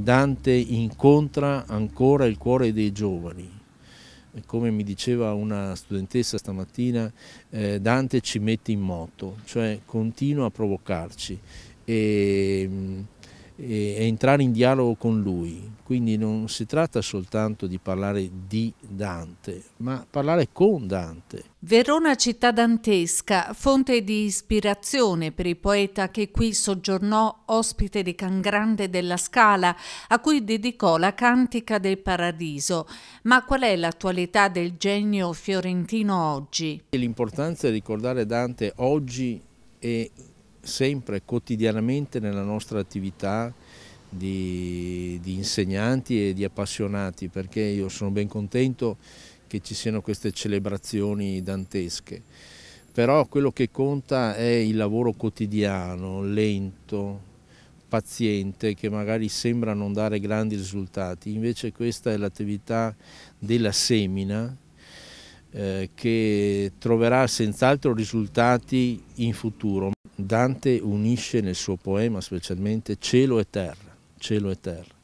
Dante incontra ancora il cuore dei giovani. Come mi diceva una studentessa stamattina, eh, Dante ci mette in moto, cioè continua a provocarci e, mm, e, e entrare in dialogo con lui. Quindi non si tratta soltanto di parlare di Dante, ma parlare con Dante. Verona città dantesca, fonte di ispirazione per il poeta che qui soggiornò, ospite di Can Grande della Scala, a cui dedicò la Cantica del Paradiso. Ma qual è l'attualità del genio fiorentino oggi? L'importanza di ricordare Dante oggi e sempre, quotidianamente nella nostra attività di, di insegnanti e di appassionati perché io sono ben contento che ci siano queste celebrazioni dantesche però quello che conta è il lavoro quotidiano, lento, paziente, che magari sembra non dare grandi risultati, invece questa è l'attività della semina eh, che troverà senz'altro risultati in futuro. Dante unisce nel suo poema specialmente cielo e terra cielo e terra,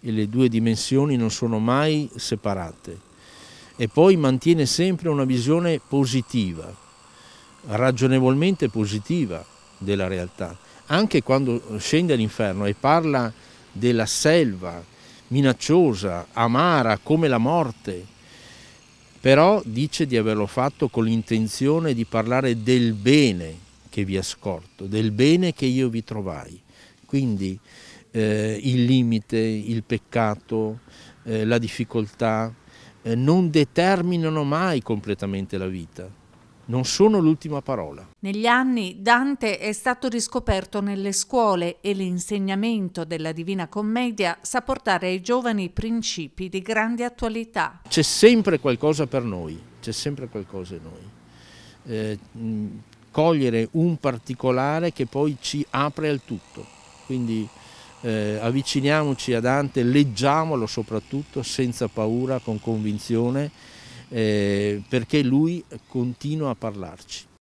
e le due dimensioni non sono mai separate. E poi mantiene sempre una visione positiva, ragionevolmente positiva della realtà, anche quando scende all'inferno e parla della selva minacciosa, amara come la morte, però dice di averlo fatto con l'intenzione di parlare del bene che vi ascolto, del bene che io vi trovai. Quindi eh, il limite, il peccato, eh, la difficoltà, eh, non determinano mai completamente la vita. Non sono l'ultima parola. Negli anni Dante è stato riscoperto nelle scuole e l'insegnamento della Divina Commedia sa portare ai giovani principi di grande attualità. C'è sempre qualcosa per noi, c'è sempre qualcosa in noi. Eh, cogliere un particolare che poi ci apre al tutto. Quindi eh, avviciniamoci a Dante, leggiamolo soprattutto senza paura, con convinzione, eh, perché lui continua a parlarci.